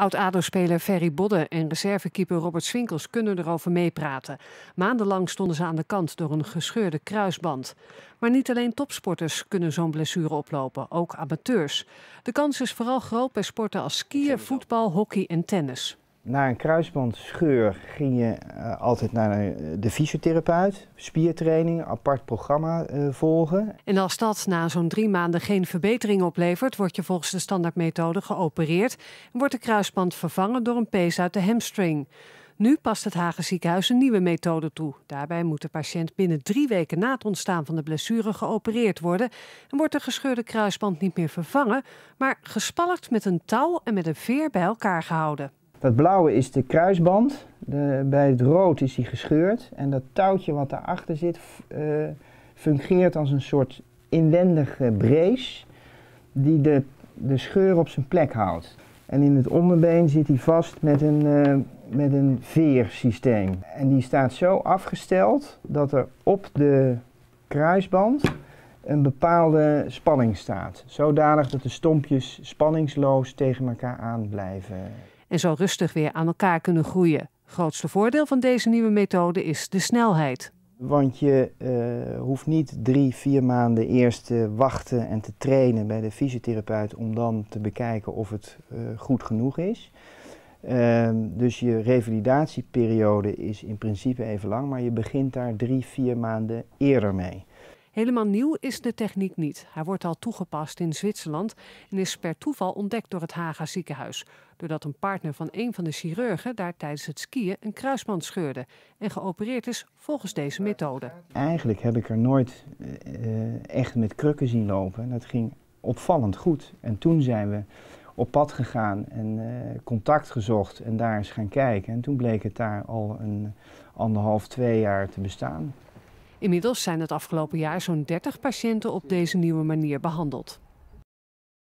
Oud-ADO-speler Ferry Bodden en reservekeeper Robert Swinkels kunnen erover meepraten. Maandenlang stonden ze aan de kant door een gescheurde kruisband. Maar niet alleen topsporters kunnen zo'n blessure oplopen, ook amateurs. De kans is vooral groot bij sporten als skiën, voetbal, hockey en tennis na een kruisbandscheur ging je eh, altijd naar eh, de fysiotherapeut, spiertraining, apart programma eh, volgen. En als dat na zo'n drie maanden geen verbetering oplevert, word je volgens de standaardmethode geopereerd en wordt de kruisband vervangen door een pees uit de hamstring. Nu past het Hagen ziekenhuis een nieuwe methode toe. Daarbij moet de patiënt binnen drie weken na het ontstaan van de blessure geopereerd worden en wordt de gescheurde kruisband niet meer vervangen, maar gespalkt met een touw en met een veer bij elkaar gehouden. Dat blauwe is de kruisband. De, bij het rood is die gescheurd. En dat touwtje wat daarachter zit, uh, fungeert als een soort inwendige brace die de, de scheur op zijn plek houdt. En in het onderbeen zit hij vast met een, eh, met een veersysteem. En die staat zo afgesteld dat er op de kruisband een bepaalde spanning staat. Zodanig dat de stompjes spanningsloos tegen elkaar aan blijven en zo rustig weer aan elkaar kunnen groeien. Grootste voordeel van deze nieuwe methode is de snelheid. Want je eh, hoeft niet drie, vier maanden eerst te wachten en te trainen bij de fysiotherapeut om dan te bekijken of het eh, goed genoeg is. Ehm, dus je revalidatieperiode is in principe even lang, maar je begint daar drie, vier maanden eerder mee. Helemaal nieuw is de techniek niet. Hij wordt al toegepast in Zwitserland en is per toeval ontdekt door het Haga ziekenhuis. Doordat een partner van een van de chirurgen daar tijdens het skiën een kruisband scheurde. En geopereerd is volgens deze methode. Eigenlijk heb ik er nooit eh, eh, echt met krukken zien lopen. Dat ging opvallend goed. En toen zijn we op pad gegaan en eh, contact gezocht en daar eens gaan kijken. En toen bleek het daar al een anderhalf, twee jaar te bestaan. Inmiddels zijn het afgelopen jaar zo'n 30 patiënten op deze nieuwe manier behandeld.